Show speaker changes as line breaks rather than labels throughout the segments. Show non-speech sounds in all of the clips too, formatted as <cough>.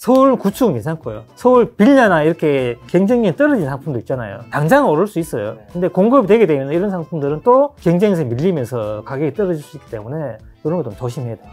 서울 구축은 괜찮고요. 서울 빌려나 이렇게 경쟁력이 떨어진 상품도 있잖아요. 당장 오를 수 있어요. 네. 근데 공급이 되게 되면 이런 상품들은 또 경쟁에서 밀리면서 가격이 떨어질 수 있기 때문에 이런 거 좀 조심해야 돼요.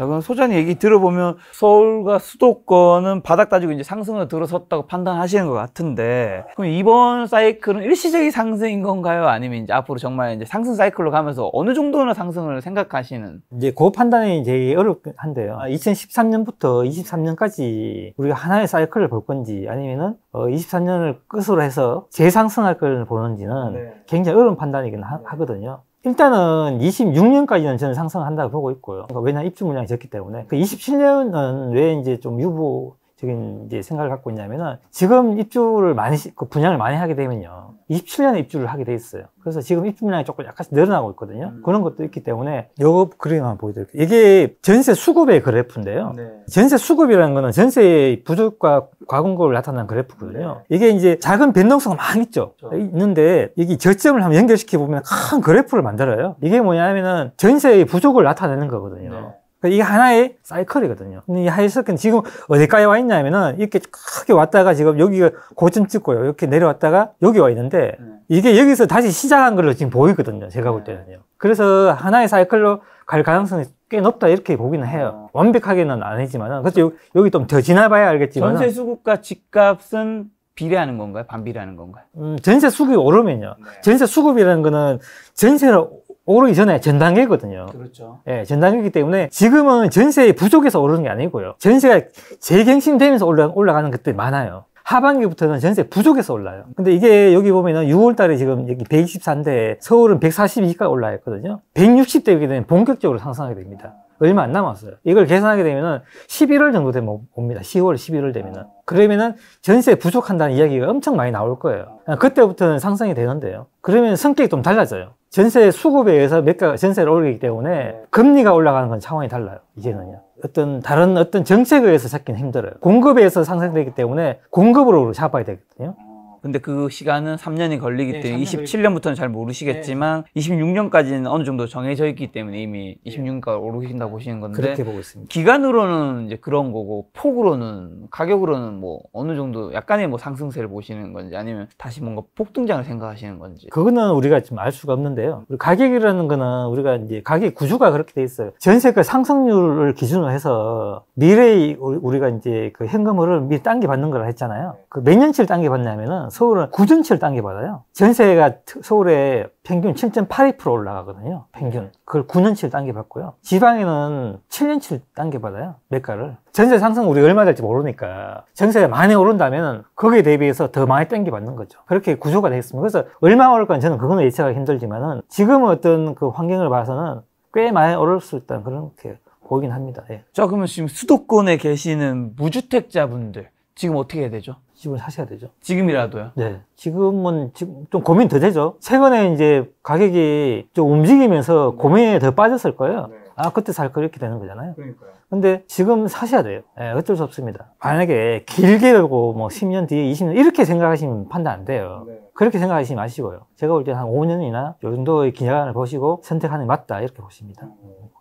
저건 소장님 얘기 들어보면
서울과 수도권은 바닥 따지고 이제 상승으로 들어섰다고 판단하시는 것 같은데 그럼 이번 사이클은 일시적인 상승인 건가요? 아니면 이제 앞으로 정말 이제 상승 사이클로 가면서 어느 정도나 상승을 생각하시는?
이제 그 판단이 되게 어렵긴 한데요. 2013년부터 아. 23년까지 우리가 하나의 사이클을 볼 건지 아니면은 어 23년을 끝으로 해서 재상승할 걸 보는지는 네. 굉장히 어려운 판단이긴 하, 거든요 일단은 26년까지는 저는 상승한다고 보고 있고요. 그러니까 왜냐 입주 물량이 적기 때문에 그 27년은 왜 이제 좀 유보 지금 이제 생각을 갖고 있냐면은 지금 입주를 많이 그 분양을 많이 하게 되면요 27년에 입주를 하게 돼 있어요 그래서 지금 입주 분양이 조금 약간씩 늘어나고 있거든요 음. 그런 것도 있기 때문에 요 그림만 보여드릴게요 이게 전세 수급의 그래프인데요 네. 전세 수급이라는 거는 전세의 부족과 과금고를 나타낸 그래프거든요 네. 이게 이제 작은 변동성이 많 있죠 그렇죠. 있는데 이게 저점을 한번 연결시켜 보면 큰 그래프를 만들어요 이게 뭐냐면은 전세의 부족을 나타내는 거거든요 네. 그러니까 이게 하나의 사이클이거든요. 이 하이스크는 지금 어디까지 와 있냐면은 이렇게 크게 왔다가 지금 여기가 고점 찍고요. 이렇게 내려왔다가 여기 와 있는데 네. 이게 여기서 다시 시작한 걸로 지금 보이거든요. 제가 볼 네. 때는요. 그래서 하나의 사이클로 갈 가능성이 꽤 높다 이렇게 보기는 해요. 어. 완벽하게는 아니지만은 그래서 여기 좀 더 지나봐야 알겠지만 전세
수급과 집값은 비례하는 건가요? 반비례하는
건가요? 음, 전세 수급이 오르면요. 네. 전세 수급이라는 거는 전세를 오르기 전에 전단계거든요. 그렇죠. 예, 전단계이기 때문에 지금은 전세의 부족에서 오르는 게 아니고요. 전세가 재갱신되면서 올라, 올라가는 것들이 많아요. 하반기부터는 전세 부족에서 올라요. 근데 이게 여기 보면은 6월 달에 지금 여기 124인데 서울은 142까지 올라왔거든요. 160대이기 때문에 본격적으로 상승하게 됩니다. 얼마 안 남았어요. 이걸 계산하게 되면은 11월 정도 되면 옵니다. 10월, 11월 되면은. 그러면은 전세 부족한다는 이야기가 엄청 많이 나올 거예요. 아, 그때부터는 상승이 되는데요. 그러면 성격이 좀 달라져요. 전세 수급에 의해서 몇가 전세를 올리기 때문에 금리가 올라가는 건상황이 달라요. 이제는요. 어떤 다른 어떤 정책에 의해서 찾기는 힘들어요. 공급에 의해서 상승되기 때문에 공급으로 잡아야 되거든요.
근데 그 시간은 3년이 걸리기 네, 때문에 27년부터는 잘 모르시겠지만 네. 26년까지는 어느 정도 정해져 있기 때문에 이미 26년까지 오르신다고 보시는 건데 그렇게 보고 있습니다. 기간으로는 이제 그런 거고 폭으로는 가격으로는 뭐 어느 정도 약간의 뭐 상승세를 보시는 건지
아니면 다시 뭔가 폭등장을 생각하시는 건지 그거는 우리가 지금 알 수가 없는데요. 가격이라는 거는 우리가 이제 가격 구조가 그렇게 돼 있어요. 전세가 상승률을 기준으로 해서 미래의 우리가 이제 그 현금을 미리 당겨 받는 걸 했잖아요. 그 몇 년치를 당겨 받냐면은 서울은 9전치를딴게 받아요. 전세가 서울에 평균 7.82% 올라가거든요. 평균. 네. 그걸 9년치를 딴게 받고요. 지방에는 7년치를 딴게 받아요. 몇가를 전세 상승 우리 얼마 될지 모르니까 전세가 많이 오른다면 거기에 대비해서 더 많이 땡겨 받는 거죠. 그렇게 구조가 되겠습니다. 그래서 얼마 오를 건 저는 그거는 예측하기 힘들지만은 지금 어떤 그 환경을 봐서는 꽤 많이 오를 수 있다는 그런게 보이긴 합니다. 예. 자, 그러면 지금 수도권에
계시는 무주택자분들 지금 어떻게 해야 되죠? 집을 사셔야 되죠. 지금이라도요?
네. 지금은 지금 좀 고민 더 되죠. 최근에 이제 가격이 좀 움직이면서 네. 고민에 더 빠졌을 거예요. 네. 아, 그때 살 거 이렇게 되는 거잖아요. 그러니까요. 근데 지금 사셔야 돼요. 네, 어쩔 수 없습니다. 만약에 길게 열고 뭐 10년 뒤에 20년 이렇게 생각하시면 판단 안 돼요. 네. 그렇게 생각하시면 아쉬워요. 제가 볼 때는 한 5년이나 요 정도의 기간을 보시고 선택하는
게 맞다 이렇게 보십니다. 음.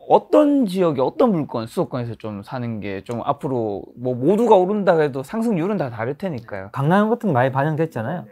어떤 지역에 어떤 물건 수도권에서 좀 사는 게 좀
앞으로 뭐 모두가 오른다 해도 상승률은 다 다를 테니까요. 네. 강남 같은 거 많이 반영됐잖아요. 네.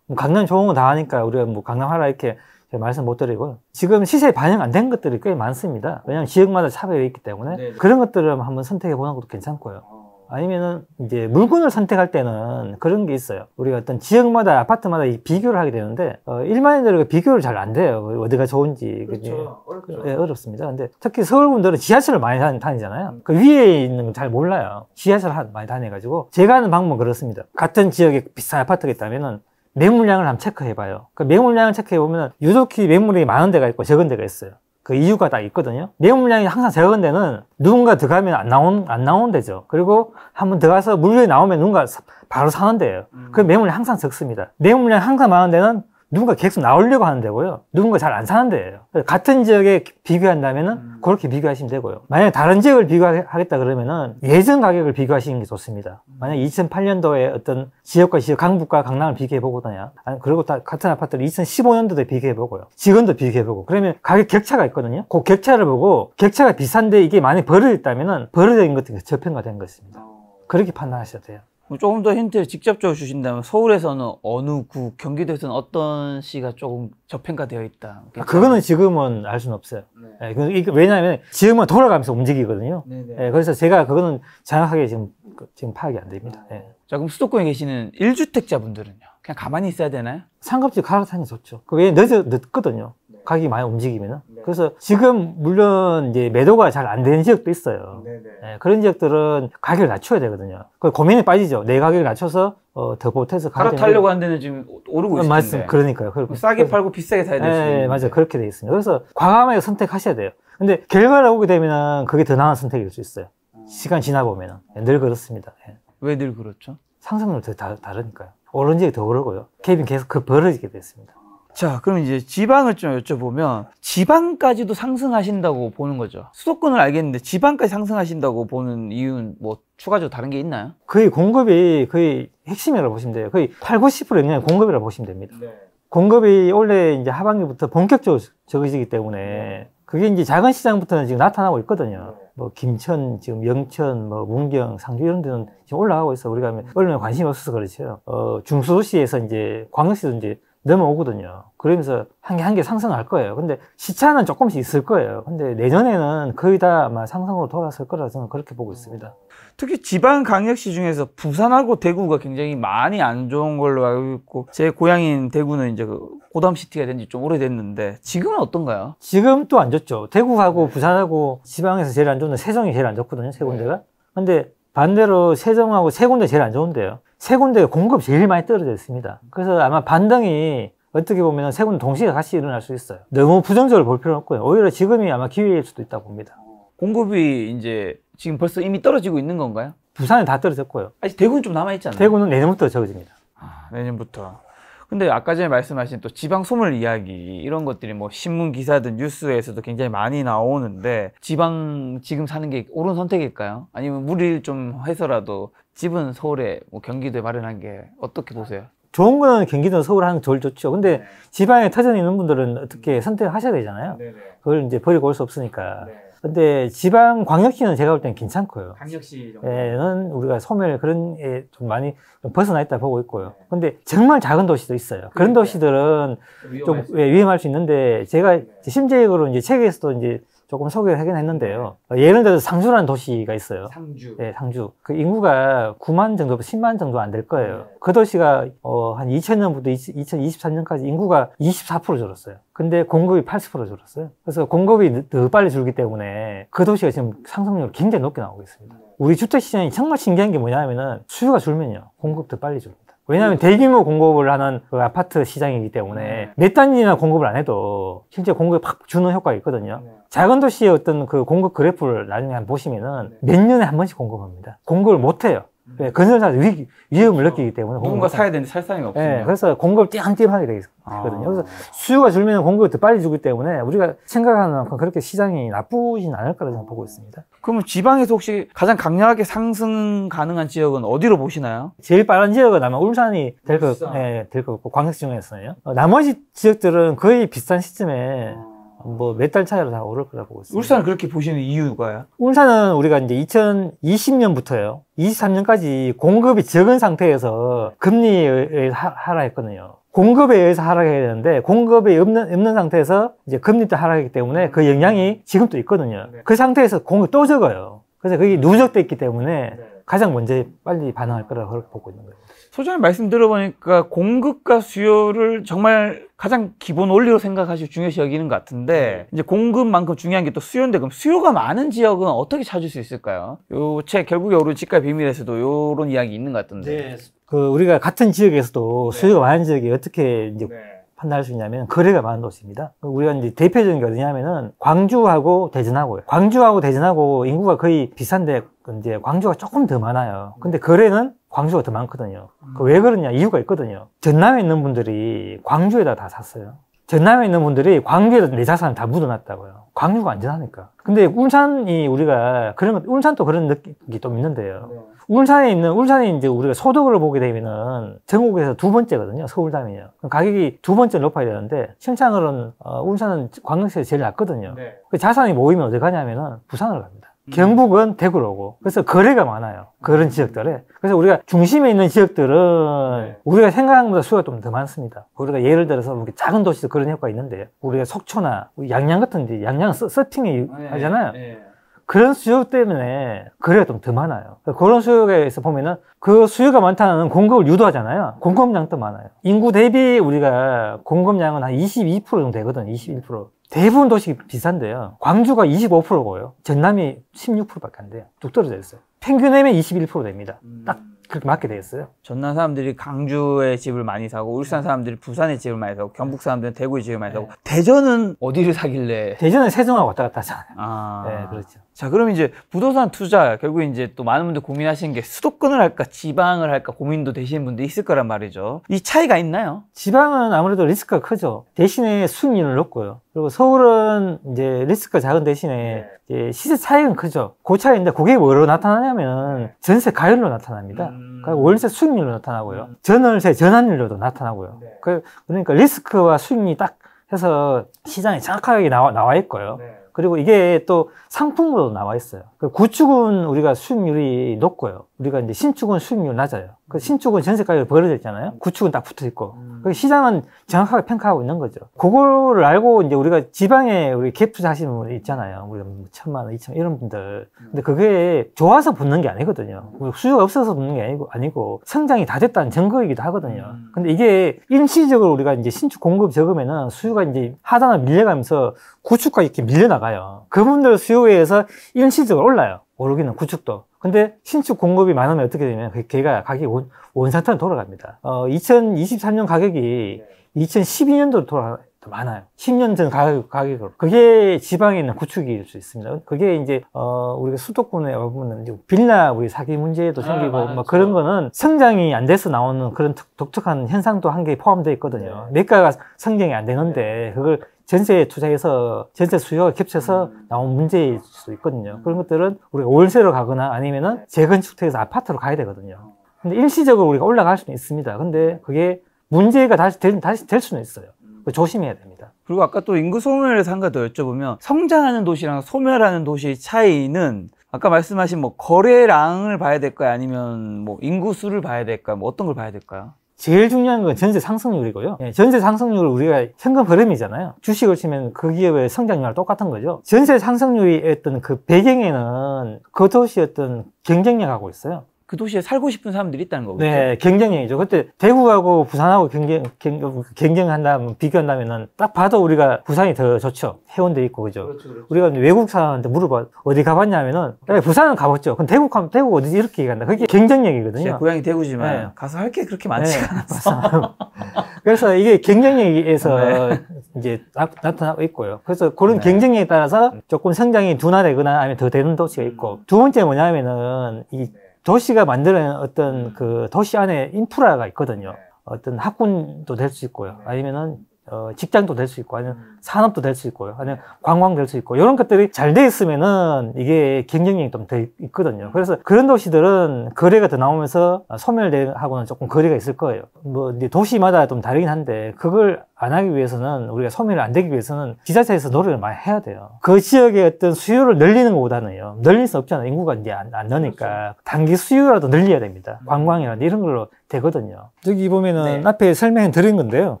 뭐 강남 좋은 거 다 하니까 우리가 뭐 강남 하라 이렇게 제가 말씀 못 드리고요. 지금 시세에 반영 안 된 것들이 꽤 많습니다. 왜냐하면 지역마다 차별이 있기 때문에 네네. 네. 그런 것들을 한번 선택해 보는 것도 괜찮고요. 아, 아니면은 이제 물건을 선택할 때는 그런 게 있어요. 우리가 어떤 지역마다 아파트마다 비교를 하게 되는데 어, 일반인들과 비교를 잘 안 돼요. 어디가 좋은지 그렇죠. 어렵죠. 네, 어렵습니다. 근데 특히 서울 분들은 지하철을 많이 다니잖아요. 그 위에 있는 건 잘 몰라요. 지하철 을 많이 다녀가지고 제가 하는 방법은 그렇습니다. 같은 지역에 비싼 아파트가 있다면은 매물량을 한번 체크해봐요. 그 매물량을 체크해보면 유독히 매물이 많은 데가 있고 적은 데가 있어요. 그 이유가 다 있거든요. 내용 물량이 항상 적은 데는 누군가 들어가면 안 나온 안 나온 데죠. 그리고 한번 들어가서 물류 나오면 누군가 바로 사는 데예요. 음. 그 매물이 항상 적습니다. 내용 물량 항상 많은 데는 누군가 계속 나오려고 하는 데고요. 누군가 잘 안 사는 데예요. 같은 지역에 비교한다면은 음. 그렇게 비교하시면 되고요. 만약에 다른 지역을 비교하겠다 그러면은 예전 가격을 비교하시는 게 좋습니다. 만약 2008년도에 어떤 지역과 지역, 강북과 강남을 비교해 보거나, 아, 그리고 다 같은 아파트를 2015년도에 비교해 보고요. 지금도 비교해 보고. 그러면 가격 격차가 있거든요. 그 격차를 보고 격차가 비싼데 이게 만약 벌어졌다면은 벌어진 것들이 저평가된 것입니다. 어. 그렇게 판단하셔도 돼요. 뭐 조금 더 힌트를 직접적으로 주신다면 서울에서는 어느
구, 경기도에서는 어떤 시가 조금 저평가되어 있다.
아, 그거는 지금은 알 수는 없어요. 네. 네, 예, 왜냐하면 지금은 돌아가면서 움직이거든요. 네, 네. 예, 그래서 제가 그거는 정확하게 지금 지금 파악이 안 됩니다. 아. 예. 자 그럼 수도권에 계시는 1주택자분들은요? 그냥 가만히
있어야 되나요? 상급지 갈아타는 좋죠.
그게 늦어, 늦거든요. 가격이 많이 움직이면은. 네. 그래서 지금 물론 이제 매도가 잘 안 되는 지역도 있어요. 네, 네. 예, 그런 지역들은 가격을 낮춰야 되거든요. 그고민이 빠지죠. 내 가격을 낮춰서 어, 더 보태서 갈아타려고
하는데는 지금 오르고 어, 있습니 맞습니다. 그러니까요. 뭐 싸게 그래 팔고 비싸게 사야 되죠. 네, 예, 예, 맞아요.
그렇게 돼 있습니다. 그래서 과감하게 선택하셔야 돼요. 근데 결과를 보게 되면은 그게 더 나은 선택일 수 있어요. 음. 시간 지나 보면은 늘 그렇습니다. 왜 늘 그렇죠? 상승률 더 다, 다르니까요. 오른 지역이 더 오르고요.
갭이 계속 그 벌어지게 됐습니다. 자, 그럼 이제 지방을 좀 여쭤보면 지방까지도 상승하신다고 보는 거죠. 수도권을 알겠는데 지방까지 상승하신다고 보는 이유는 뭐 추가적으로 다른 게 있나요?
거의 공급이 거의 핵심이라고 보시면 돼요. 거의 8, 90% 영향이 공급이라고 보시면 됩니다. 네. 공급이 원래 이제 하반기부터 본격적으로 적어지기 때문에 그게 이제 작은 시장부터는 지금 나타나고 있거든요. 네. 뭐 김천, 지금 영천, 뭐 문경, 상주 이런 데는 지금 올라가고 있어. 우리가 언론에 관심이 없어서 그렇죠. 어, 중소도시에서 이제 광역시도 이제 넘어오거든요. 그러면서 한 개 한 개 상승할 거예요. 근데 시차는 조금씩 있을 거예요. 근데 내년에는 거의 다 아마 상승으로 돌아설 거라 저는 그렇게 보고 있습니다.
특히 지방 강역시 중에서 부산하고 대구가 굉장히 많이 안 좋은 걸로 알고 있고 제 고향인 대구는 이제 그 고담시티가 된 지 좀 오래됐는데 지금은 어떤가요? 지금 또
안 좋죠. 대구하고 네. 부산하고 지방에서 제일 안 좋은 세종이 제일 안 좋거든요. 세 군데가. 네. 근데 반대로 세종하고 세 군데 제일 안 좋은데요. 세군데 공급 제일 많이 떨어져 있습니다. 그래서 아마 반등이 어떻게 보면 세 군데 동시에 같이 일어날 수 있어요. 너무 부정적으로 볼 필요는 없고요. 오히려 지금이 아마 기회일 수도 있다고 봅니다. 공급이 이제 지금 벌써 이미 떨어지고 있는
건가요? 부산에다 떨어졌고요.
아직 대구는 좀 남아있잖아요. 대구는 내년부터 적어집니다.
아, 내년부터. 근데 아까 전에 말씀하신 또 지방 소물 이야기 이런 것들이 뭐 신문 기사든 뉴스에서도 굉장히 많이 나오는데 지방 지금 사는 게 옳은 선택일까요? 아니면 무리를 좀 해서라도 집은 서울에 뭐 경기도에 마련한 게 어떻게 보세요?
좋은 거는 경기도 서울 하는 덜 좋죠. 근데 네. 지방에 터전 있는 분들은 어떻게 선택하셔야 되잖아요. 네, 네. 그걸 이제 버리고 올 수 없으니까. 근데 지방 광역시는 제가 볼 땐 괜찮고요.
광역시는
예, 우리가 소멸 그런 에좀 많이 좀 벗어나 있다 보고 있고요. 네. 근데 정말 작은 도시도 있어요. 그런 도시들은 좀 위험할 수, 예, 위험할 수 있는데 제가 네. 심제적으로 이제 책에서도 이제 조금 소개를 하긴 했는데요. 어, 예를 들어서 상주라는 도시가 있어요. 상주. 네, 상주. 그 인구가 9만 정도, 10만 정도 안 될 거예요. 네. 그 도시가 어, 한 2000년부터 2023년까지 인구가 24% 줄었어요. 근데 공급이 80% 줄었어요. 그래서 공급이 더 빨리 줄기 때문에 그 도시가 지금 상승률이 굉장히 높게 나오고 있습니다. 네. 우리 주택 시장이 정말 신기한 게 뭐냐면은 수요가 줄면요, 공급 더 빨리 줄고. 왜냐하면 음. 대규모 공급을 하는 그 아파트 시장이기 때문에 몇 네. 단위나 공급을 안 해도 실제 공급이 팍 주는 효과가 있거든요. 네. 작은 도시의 어떤 그 공급 그래프를 나중에 한 번 보시면은 네. 몇 년에 한 번씩 공급합니다. 공급을 못 해요. 음. 네, 건설사 위, 위험을 그렇죠. 느끼기 때문에 누군가 사야 되는데 살 사람이 없어요. 네, 그래서 공급을 띄엄띄엄하게 되거든요. 그래서 아. 수요가 줄면 공급을 더 빨리 주기 때문에 우리가 생각하는 만큼 그렇게 시장이 나쁘진 않을 거라고 저는 보고 있습니다. 그러면 지방에서 혹시 가장 강력하게 상승 가능한 지역은 어디로 보시나요? 제일 빠른 지역은 아마 울산이 될 것, 울산. 예, 같고, 광역 시 중에서요. 어, 나머지 지역들은 거의 비슷한 시점에 어. 뭐몇 달 차이로 다 오를 거라 고 보고 있습니다. 울산을 그렇게 보시는 이유가요? 울산은 우리가 이제 2020년부터요. 23년까지 공급이 적은 상태에서 금리를 하라 했거든요. 공급에 의해서 하락해야 되는데 공급이 없는 없는 상태에서 이제 금리도 하락하기 때문에 그 음. 영향이 지금도 있거든요. 네. 그 상태에서 공급 또 적어요. 그래서 그게 네. 누적돼 있기 때문에 네. 가장 먼저 빨리 반응할 거라고 그렇게 보고 있는 거예요. 소장님 말씀 들어보니까 공급과
수요를 정말 가장 기본 원리로 생각하시고 중요시 여기는 것 같은데 네. 이제 공급만큼 중요한 게 또 수요인데 그럼 수요가 많은 지역은 어떻게 찾을 수 있을까요? 요책 결국에 오른 집값 비밀에서도 요런 이야기 있는 것 같은데. 네,
그 우리가 같은 지역에서도 네. 수요가 많은 지역이 어떻게 이제 네. 판단할 수 있냐면 거래가 많은 도시입니다. 우리가 이제 대표적인 게 어디냐면은 광주하고 대전하고요. 광주하고 대전하고 인구가 거의 비슷한데 이제 광주가 조금 더 많아요. 근데 거래는 광주가 더 많거든요. 그 음. 왜 그러냐 이유가 있거든요. 전남에 있는 분들이 광주에다 다 샀어요. 전남에 있는 분들이 광주에도 내 자산을 다 묻어놨다고요. 광주가 안전하니까. 근데 울산이 우리가 그런 것, 울산도 그런 느낌이 좀 있는데요. 네. 울산에 있는, 울산에 이제 우리가 소득을 보게 되면은 전국에서 두 번째거든요. 서울 다이요 가격이 두 번째 높아야 되는데, 실상으로는, 어, 울산은 광역시에서 제일 낮거든요. 네. 그 자산이 모이면 어디 가냐면은 부산으로 갑니다. 음. 경북은 대구로 오고 그래서 거래가 많아요 그런 지역들에 그래서 우리가 중심에 있는 지역들은 네. 우리가 생각보다 수가 요좀더 많습니다 우리가 예를 들어서 뭐 작은 도시도 그런 효과가 있는데 우리가 속초나 양양 같은 데양양 서, 팅이 네. 하잖아요 네. 그런 수요 때문에 거래가 좀 더 많아요. 그런 수요에서 보면은 그 수요가 많다는 공급을 유도하잖아요. 공급량도 많아요. 인구 대비 우리가 공급량은 한 22% 정도 되거든요. 21%. 대부분 도시 비싼데요. 광주가 25%고요. 전남이 16%밖에 안 돼요. 뚝 떨어져 있어요. 평균 내면 21% 됩니다. 음. 딱 그렇게 맞게 되겠어요 전남 사람들이 광주에 집을 많이 사고 울산
사람들이 부산에 집을 많이 사고 경북 사람들은 대구에 집을 많이 사고 네. 대전은 어디를 사길래? 대전은 세종하고 왔다 갔다 하잖아요. 아... 네, 그렇죠. 자, 그럼 이제 부동산 투자, 결국 이제 또 많은 분들 고민하시는 게 수도권을 할까, 지방을 할까 고민도 되시는 분들 있을 거란 말이죠. 이 차이가 있나요?
지방은 아무래도 리스크가 크죠. 대신에 수익률은 높고요. 그리고 서울은 이제 리스크가 작은 대신에 네. 이제 시세 차익은 크죠. 그 차이인데 그게 뭐로 나타나냐면 네. 전세 가율로 나타납니다. 음... 그러니까 월세 수익률로 나타나고요. 음... 전월세 전환율로도 나타나고요. 네. 그, 그러니까 리스크와 수익이 률딱 해서 시장에 정확하게 나와, 나와 있고요. 네. 그리고 이게 또 상품으로 나와 있어요. 그 구축은 우리가 수익률이 높고요. 우리가 이제 신축은 수익률 낮아요. 그 신축은 전세 가격이 벌어져 있잖아요. 구축은 딱 붙어 있고. 그 시장은 정확하게 평가하고 있는 거죠. 그거를 알고 이제 우리가 지방에 우리 갭 투자하시는 분 있잖아요. 우리가 뭐 천만 원, 이천 이런 분들. 근데 그게 좋아서 붙는 게 아니거든요. 뭐 수요가 없어서 붙는 게 아니고 아니고 성장이 다 됐다는 증거이기도 하거든요. 음. 근데 이게 일시적으로 우리가 이제 신축 공급 적으면은 수요가 이제 하단으로 밀려가면서 구축과 이렇게 밀려나가요. 그분들 수요에 의해서 일시적으로 올라요. 오르기는 구축도. 근데 신축 공급이 많으면 어떻게 되냐면 그 걔가 가격이 원, 원산탄 돌아갑니다. 어, 2023년 가격이 2012년도로 돌아 가도 많아요. 10년 전 가격, 가격으로. 그게 지방에 있는 구축일 수 있습니다. 그게 이제, 어, 우리가 수도권에 보면 이제 빌라 우리 사기 문제도 아, 생기고, 아, 뭐 그런 거는 성장이 안 돼서 나오는 그런 독특한 현상도 한 개 포함되어 있거든요. 네. 매가가 성장이 안 되는데, 네. 그걸 전세에 투자해서 전세 수요가 겹쳐서 음. 나온 문제일 수 있거든요. 음. 그런 것들은 우리가 월세로 가거나 아니면은 네. 재건축돼서 아파트로 가야 되거든요. 어. 근데 일시적으로 우리가 올라갈 수는 있습니다. 근데 그게 문제가 다시 될, 다시 될 수는 있어요. 음. 조심해야 됩니다.
그리고 아까 또 인구 소멸에서 한가더 여쭤보면 성장하는 도시랑 소멸하는 도시의 차이는 아까 말씀하신 뭐 거래량을 봐야 될까요? 아니면 뭐 인구수를 봐야 될까요? 뭐 어떤 걸 봐야 될까요?
제일 중요한 건 전세 상승률이고요. 예, 전세 상승률을 우리가 현금 흐름이잖아요. 주식을 치면 그 기업의 성장률 똑같은 거죠. 전세 상승률이 어떤 그 배경에는 그도시 어떤 경쟁력하고 있어요.
그 도시에 살고 싶은 사람들이 있다는 거거요 네,
경쟁이죠. 그때 대구하고 부산하고 경쟁, 경쟁 경쟁한다면 비교한다면은 딱 봐도 우리가 부산이 더 좋죠. 해운대 있고 그죠. 그렇죠, 그렇죠. 우리가 외국 사람한테 물어봐 어디 가봤냐면은 야, 네, 부산은 가봤죠. 그럼 대구 가면 대구 어디 이렇게 얘다 그게 경쟁력이거든요. 제 고향이 대구지만 네.
가서 할 게 그렇게 많지 네,
않아서. <laughs> 그래서 이게 경쟁력에서 네. 이제 나, 타나고 있고요. 그래서 그런 네. 경쟁력에 따라서 조금 성장이 둔화되거나 아니면 더 되는 도시가 있고 두 번째 뭐냐면은 이 도시가 만드는 어떤 음. 그 도시 안에 인프라가 있거든요. 네. 어떤 학군도 될 수 있고요. 네. 아니면은 어, 직장도 될 수 있고 아니면 음. 산업도 될 수 있고요 아니면 관광 될 수 있고 이런 것들이 잘 돼 있으면은 이게 경쟁력이 좀돼 있거든요 음. 그래서 그런 도시들은 거래가 더 나오면서 소멸하고는 조금 거리가 있을 거예요 뭐 이제 도시마다 좀 다르긴 한데 그걸 안 하기 위해서는 우리가 소멸 안 되기 위해서는 지자체에서 노력을 많이 해야 돼요 그 지역의 어떤 수요를 늘리는 것보다는요 늘릴 수 없잖아요 인구가 이제 안, 안넣니까 그렇죠. 단기 수요라도 늘려야 됩니다 음. 관광이라든 이런 걸로 되거든요. 여기 보면은 네. 앞에 설명 해 드린 건데요.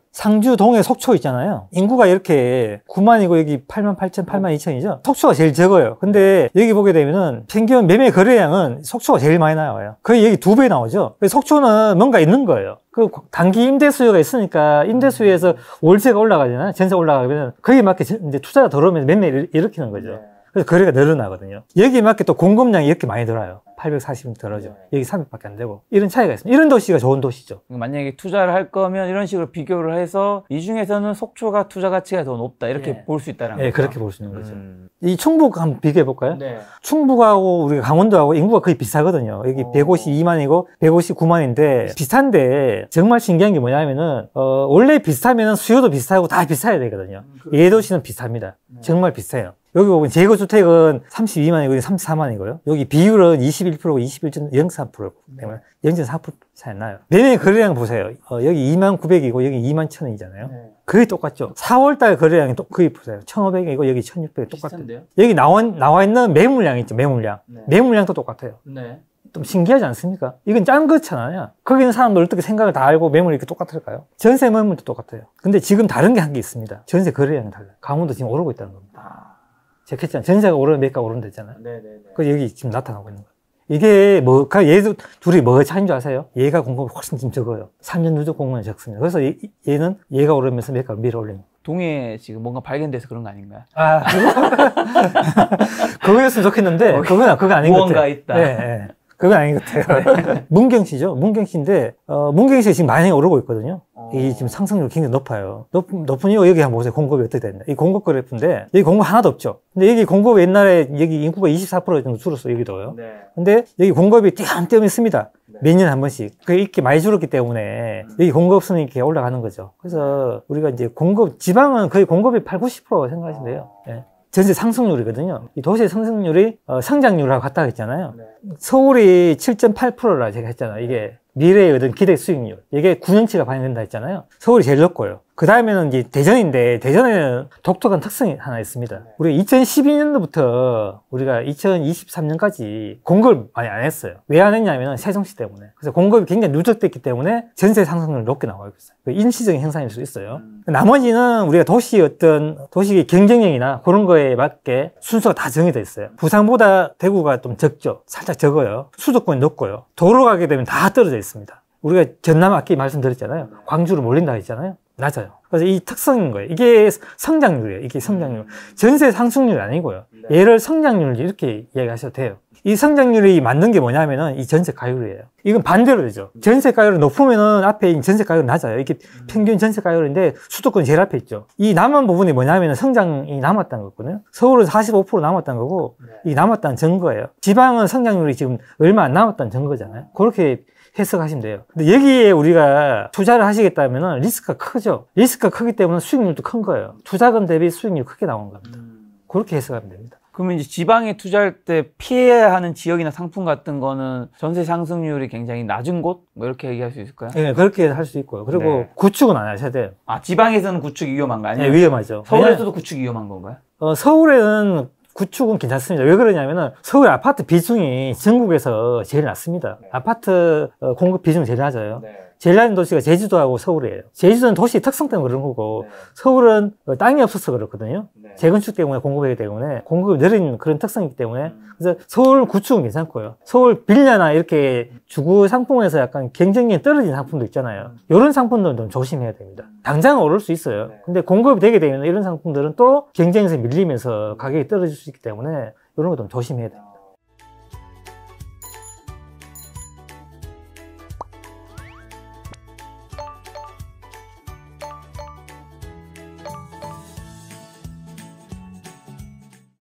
상주 동해 속초 있잖아요. 인구가 이렇게 9만이고 여기 8만 8천, 8만 2천이죠. 속초가 제일 적어요. 근데 여기 보게 되면은 평균 매매 거래량은 속초가 제일 많이 나와요. 거의 여기 두 배 나오죠. 속초는 뭔가 있는 거예요. 그 단기 임대 수요가 있으니까 임대 수요에서 월세가 올라가잖아요. 전세 올라가면 거기에 맞게 이제 투자가 들어오면 매매를 일으키는 거죠. 네. 그래서 거래가 늘어나거든요. 여기에 맞게 또 공급량이 이렇게 많이 들어요. 8 4 0은 떨어져. 네. 여기 300밖에 안 되고. 이런 차이가 있습니다. 이런 도시가 좋은 도시죠. 그러니까 만약에 투자를 할 거면 이런 식으로
비교를 해서 이 중에서는 속초가 투자 가치가 더 높다. 이렇게 네. 볼수 있다는 라 예, 네, 거죠. 그렇게 볼 수 있는 거죠. 음...
이 충북 한번 비교해 볼까요? 네. 충북하고 우리 강원도하고 인구가 거의 비슷하거든요. 여기 오... 152만이고 159만인데 비슷한데 정말 신기한 게 뭐냐면은 어, 원래 비슷하면 수요도 비슷하고 다 비슷해야 되거든요. 음, 예도시는 그렇죠. 비슷합니다. 네. 정말 비슷해요. 여기 보면 재고주택은 32만이고 34만이고요. 여기 비율은 20 11%고 21.03% 때문에 0.4% 차이 나요. 매매 거래량 보세요. 어, 여기 2만 900이고 여기 2만 1000이잖아요. 네. 거의 똑같죠. 4월달 거래량이 또 그게 보세요. 1,500이고 여기 1,600이 똑같은데요 여기 나와, 나와 있는 매물량 있죠. 매물량. 네. 매물량도 똑같아요. 네. 좀 신기하지 않습니까? 이건 짠 거잖아요. 거기 있는 사람들 어떻게 생각을 다 알고 매물이 이렇게 똑같을까요? 전세 매물도 똑같아요. 근데 지금 다른 게 한 게 있습니다. 전세 거래량이 달라요. 강원도 지금 오르고 있다는 겁니다. 아. 제가 했잖아요. 전세가 오르면 매가 오르면 되잖아요. 네네네. 네. 그 여기 지금 나타나고 있는 거예요. 이게 뭐, 얘 둘이 뭐가 차이인 줄 아세요? 얘가 공급이 훨씬 좀 적어요. 3년 누적 공급이 적습니다. 그래서 얘, 는 얘가 오르면서 매가를 밀어 올립니다.
동해 지금 뭔가 발견돼서 그런 거 아닌가요?
아, <laughs> 그거였으면 좋겠는데, 그건, 네, 네. 그거 아닌 것 같아요. 무언가 <laughs> 있다. 네, 네. 그건 아닌 것 같아요. 문경 시죠 문경 시인데 어, 문경 시가 지금 많이 오르고 있거든요. 이 지금 상승률 굉장히 높아요. 높, 높은 이유 여기 한번 보세요. 공급이 어떻게 됐냐. 이 공급 그래프인데 여기 공급 하나도 없죠. 근데 여기 공급 옛날에 여기 인구가 24% 정도 줄었어요. 여기도요. 네. 근데 여기 공급이 띄엄띄엄 있습니다. 네. 몇년 한 번씩. 그게 이렇게 많이 줄었기 때문에 음. 여기 공급 수는 이렇게 올라가는 거죠. 그래서 우리가 이제 공급, 지방은 거의 공급이 8, 90% 생각하시면 돼요. 아. 네. 전세 상승률이거든요. 이 도시의 상승률이 어, 성장률하고 같다고 했잖아요. 네. 서울이 7.8%라 제가 했잖아요. 이게 네. 미래에 얻은 기대 수익률 이게 9년치가 반영된다 했잖아요. 서울이 제일 높고요. 그 다음에는 이제 대전인데 대전에는 독특한 특성이 하나 있습니다. 네. 우리 2012년도부터 우리가 2023년까지 공급을 많이 안 했어요. 왜 안 했냐면 세종시 때문에. 그래서 공급이 굉장히 누적됐기 때문에 전세 상승률 이 높게 나와요. 그 인시적인 현상일 수 있어요. 음. 나머지는 우리가 도시 의 어떤 도시의 경쟁력이나 그런 거에 맞게 순서가 다 정해져 있어요. 부산보다 대구가 좀 적죠. 살짝 적어요. 수도권이 높고요. 도로 가게 되면 다 떨어져 있습니다. 우리가 전남 아까 말씀드렸잖아요. 네. 광주를 몰린다 했잖아요. 낮아요. 그래서 이 특성인 거예요. 이게 성장률이에요. 이게 성장률. 음. 전세 상승률 아니고요. 얘를 네. 성장률 이렇게 이야기하셔도 돼요. 이 성장률이 맞는 게 뭐냐면은 이 전세 가율이에요. 이건 반대로 되죠. 음. 전세 가율이 높으면은 앞에 전세 가율 낮아요. 이게 음. 평균 전세 가율인데 수도권 제일 앞에 있죠. 이 남은 부분이 뭐냐면은 성장이 남았다는 거거든요. 서울은 45% 남았다는 거고 네. 이 남았다는 증거예요. 지방은 성장률이 지금 얼마 안 남았다는 증거잖아요. 그렇게 해석하시면 돼요. 근데 여기에 우리가 투자를 하시겠다면 리스크가 크죠. 리스크가 크기 때문에 수익률도 큰 거예요. 투자금 대비 수익률 이 크게 나온 겁니다. 음. 그렇게 해석하면 됩니다.
그러면 이제 지방에 투자할 때 피해야 하는 지역이나 상품 같은 거는 전세 상승률이 굉장히 낮은 곳? 뭐 이렇게 얘기할 수 있을까요? 네, 그렇게 할 수 있고요. 그리고 네.
구축은 안 하셔야 돼요.
아, 지방에서는 구축이 위험한거아니에요 네, 예, 위험하죠. 서울에서도 구축이 위험한 건가요?
어, 서울에는 구축은 괜찮습니다. 왜 그러냐면은 서울 아파트 비중이 전국에서 제일 낮습니다. 네. 아파트 어, 공급 비중 이 제일 낮아요. 네. 제일 낮은 도시가 제주도하고 서울이에요. 제주도는 도시 특성 때문에 그런 거고 네. 서울은 땅이 없어서 그렇거든요. 네. 재건축 때문에 공급이기 때문에 공급이 느린 그런 특성이기 때문에 음. 그래서 서울 구축은 괜찮고요. 서울 빌려나 이렇게 주구 상품에서 약간 경쟁력이 떨어진 상품도 있잖아요. 음. 이런 상품들은 좀 조심해야 됩니다. 음. 당장 오를 수 있어요. 네. 근데 공급이 되게 되면 이런 상품들은 또 경쟁에서 밀리면서 가격이 떨어질 수 있기 때문에 이런 것좀 조심해야 돼요.